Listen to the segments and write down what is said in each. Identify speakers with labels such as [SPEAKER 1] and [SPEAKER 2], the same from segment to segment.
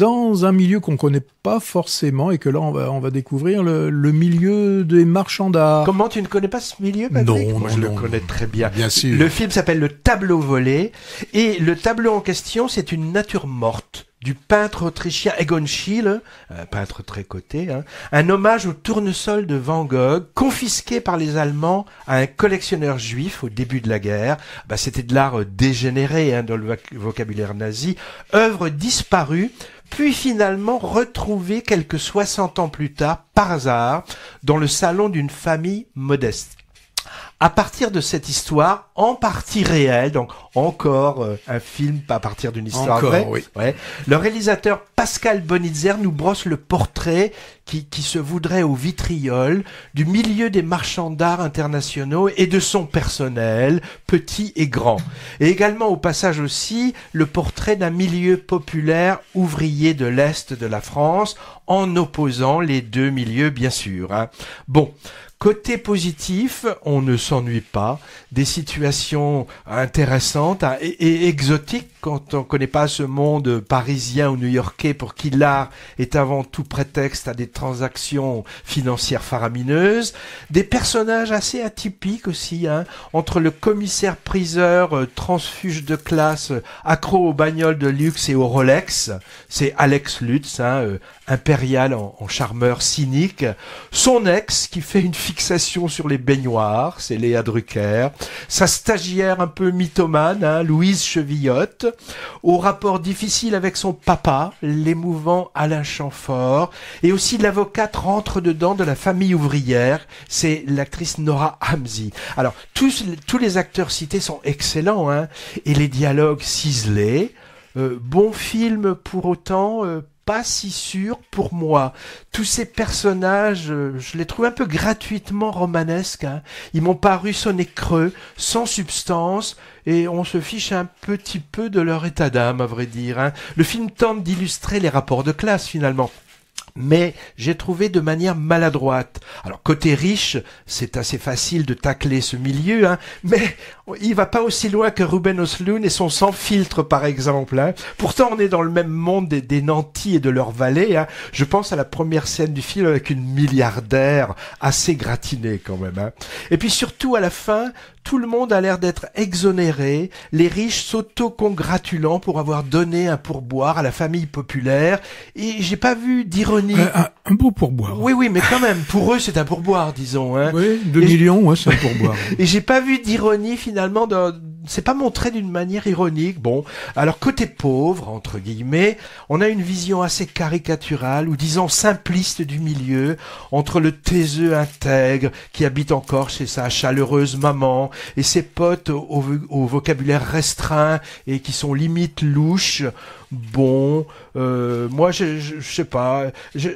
[SPEAKER 1] dans un milieu qu'on connaît pas forcément et que là on va, on va découvrir le, milieu des marchands d'art. Comment tu ne connais pas ce milieu Patrick Non, Moi, je le
[SPEAKER 2] connais très bien. Bien sûr. Le film s'appelle Le tableau volé et le tableau en question c'est une nature morte du peintre autrichien Egon Schiele, peintre très coté, hein. un hommage au tournesol de Van Gogh, confisqué par les Allemands à un collectionneur juif au début de la guerre. Bah, C'était de l'art euh, dégénéré hein, dans le vocabulaire nazi, œuvre disparue puis finalement retrouvé quelques 60 ans plus tard, par hasard, dans le salon d'une famille modeste à partir de cette histoire, en partie réelle, donc encore euh, un film à partir d'une histoire vraie. Le réalisateur Pascal Bonitzer nous brosse le portrait qui, qui se voudrait au vitriol du milieu des marchands d'art internationaux et de son personnel, petit et grand. Et également au passage aussi le portrait d'un milieu populaire ouvrier de l'Est de la France, en opposant les deux milieux bien sûr. Hein. Bon, Côté positif, on ne s'ennuie pas. Des situations intéressantes hein, et, exotiques quand on ne connaît pas ce monde parisien ou new-yorkais pour qui l'art est avant tout prétexte à des transactions financières faramineuses, des personnages assez atypiques aussi, hein. entre le commissaire-priseur euh, transfuge de classe, accro aux bagnoles de luxe et aux Rolex, c'est Alex Lutz, hein, euh, impérial en, charmeur cynique, son ex qui fait une fixation sur les baignoires, c'est Léa Drucker, sa stagiaire un peu mythomane, hein, Louise Chevillotte, au rapport difficile avec son papa, l'émouvant Alain Chamfort, et aussi l'avocate rentre dedans de la famille ouvrière, c'est l'actrice Nora Hamzi. Alors, tous, tous les acteurs cités sont excellents, hein, et les dialogues ciselés. Euh, bon film pour autant, euh, pas si sûr pour moi. Tous ces personnages, euh, je les trouve un peu gratuitement romanesques. Hein. Ils m'ont paru sonner creux, sans substance, et on se fiche un petit peu de leur état d'âme, à vrai dire. Hein. Le film tente d'illustrer les rapports de classe, finalement mais j'ai trouvé de manière maladroite. Alors côté riche, c'est assez facile de tacler ce milieu, hein, mais il va pas aussi loin que Ruben Osloon et son sans filtre par exemple. Hein. Pourtant on est dans le même monde des, nantis et de leurs valets. Hein. Je pense à la première scène du film avec une milliardaire assez gratinée quand même. Hein. Et puis surtout à la fin, tout le monde a l'air d'être exonéré, les riches s'auto-congratulant pour avoir donné un pourboire à la famille populaire, et j'ai pas vu d'ironie. Euh, un, beau pourboire. Oui, oui, mais quand même, pour eux c'est un pourboire, disons. Hein. Oui, 2
[SPEAKER 1] millions, ouais, c'est un pourboire.
[SPEAKER 2] et j'ai pas vu d'ironie finalement dans, c'est pas montré d'une manière ironique. Bon, alors côté pauvre entre guillemets, on a une vision assez caricaturale ou disons simpliste du milieu entre le taiseux intègre qui habite encore chez sa chaleureuse maman et ses potes au, vocabulaire restreint et qui sont limite louches. Bon, euh, moi je, je, sais pas, je,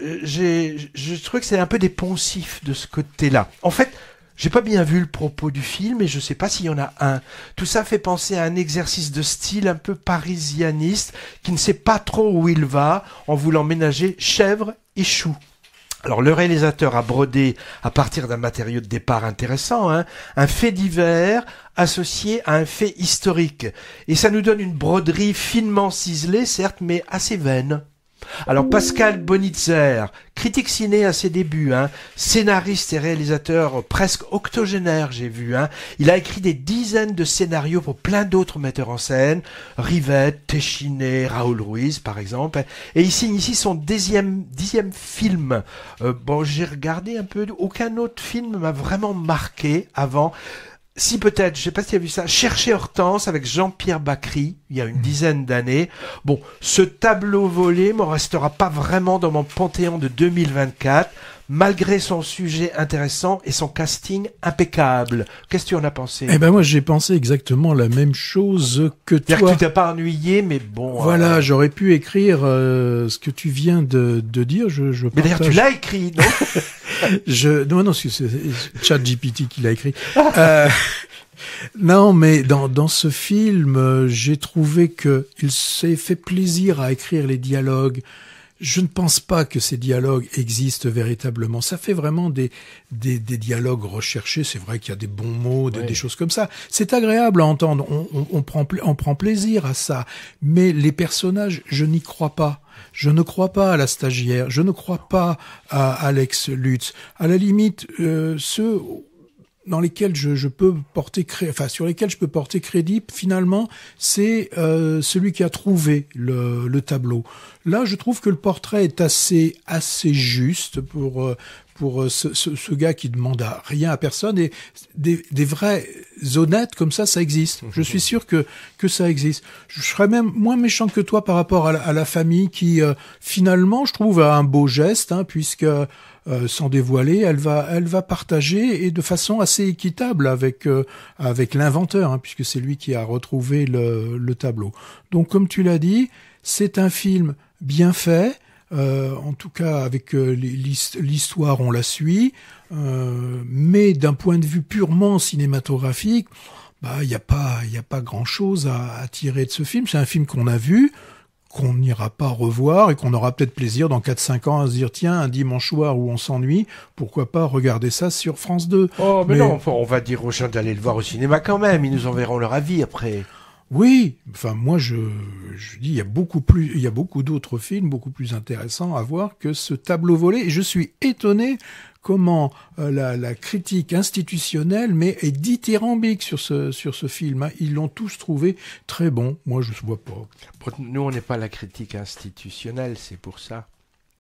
[SPEAKER 2] je trouve que c'est un peu dépensif de ce côté-là. En fait, j'ai pas bien vu le propos du film et je sais pas s'il y en a un. Tout ça fait penser à un exercice de style un peu parisianiste qui ne sait pas trop où il va en voulant ménager chèvre et chou. Alors le réalisateur a brodé à partir d'un matériau de départ intéressant, hein, un fait divers associé à un fait historique. Et ça nous donne une broderie finement ciselée, certes, mais assez vaine. Alors Pascal Bonitzer, critique ciné à ses débuts, hein, scénariste et réalisateur presque octogénaire, j'ai vu. Hein. Il a écrit des dizaines de scénarios pour plein d'autres metteurs en scène, Rivette, Téchiné, Raoul Ruiz par exemple. Et il signe ici son dixième, dixième film. Euh, bon, j'ai regardé un peu, aucun autre film m'a vraiment marqué avant si peut-être, je sais pas si tu as vu ça, Chercher Hortense avec Jean-Pierre Bacry, il y a une hmm. dizaine d'années. Bon, ce tableau volé ne restera pas vraiment dans mon panthéon de 2024, malgré son sujet intéressant et son casting impeccable. Qu'est-ce que tu en as pensé Eh ben moi,
[SPEAKER 1] j'ai pensé exactement la même chose que toi. Que tu t'es
[SPEAKER 2] pas ennuyé, mais bon. Euh, voilà,
[SPEAKER 1] j'aurais pu écrire euh, ce que tu viens de, dire. Je, je mais d'ailleurs, tu l'as écrit, non je, non, non, c'est ChatGPT qui l'a écrit. Euh, non, mais dans, dans ce film, euh, j'ai trouvé que il s'est fait plaisir à écrire les dialogues je ne pense pas que ces dialogues existent véritablement. Ça fait vraiment des, des, dialogues recherchés. C'est vrai qu'il y a des bons mots, des, choses comme ça. C'est agréable à entendre. On, prend, on prend plaisir à ça. Mais les personnages, je n'y crois pas. Je ne crois pas à la stagiaire. Je ne crois pas à Alex Lutz. À la limite, euh, ceux dans lesquels je, peux porter enfin sur lesquels je peux porter crédit finalement c'est euh, celui qui a trouvé le, tableau là je trouve que le portrait est assez assez juste pour euh, pour euh, ce, gars qui demande rien à personne et des, des vrais honnêtes comme ça, ça existe. Je mhm. suis sûr que que ça existe. Je serais même moins méchant que toi par rapport à la, famille qui euh, finalement, je trouve, a un beau geste hein, puisque euh, sans dévoiler, elle va, elle va partager et de façon assez équitable avec avec l'inventeur, hein, puisque c'est lui qui a retrouvé le tableau. Donc, comme tu l'as dit, c'est un film bien fait euh, en tout cas, avec euh, l'histoire, on la suit. Euh, mais d'un point de vue purement cinématographique, bah, il n'y a pas, il a pas grand-chose à, tirer de ce film. C'est un film qu'on a vu, qu'on n'ira pas revoir et qu'on aura peut-être plaisir dans 4-5 ans à se dire tiens un dimanche soir où on s'ennuie pourquoi pas regarder ça sur France 2 oh mais, non
[SPEAKER 2] on va dire aux gens d'aller le voir au cinéma
[SPEAKER 1] quand même ils nous enverront leur avis après oui, enfin moi je, je, dis il y a beaucoup plus, il y a beaucoup d'autres films beaucoup plus intéressants à voir que ce tableau volé. je suis étonné comment euh, la, la, critique institutionnelle mais est dithyrambique sur ce sur ce film. Hein. Ils l'ont tous trouvé très bon. Moi je ne vois pas.
[SPEAKER 2] Nous on n'est pas la critique institutionnelle, c'est pour ça.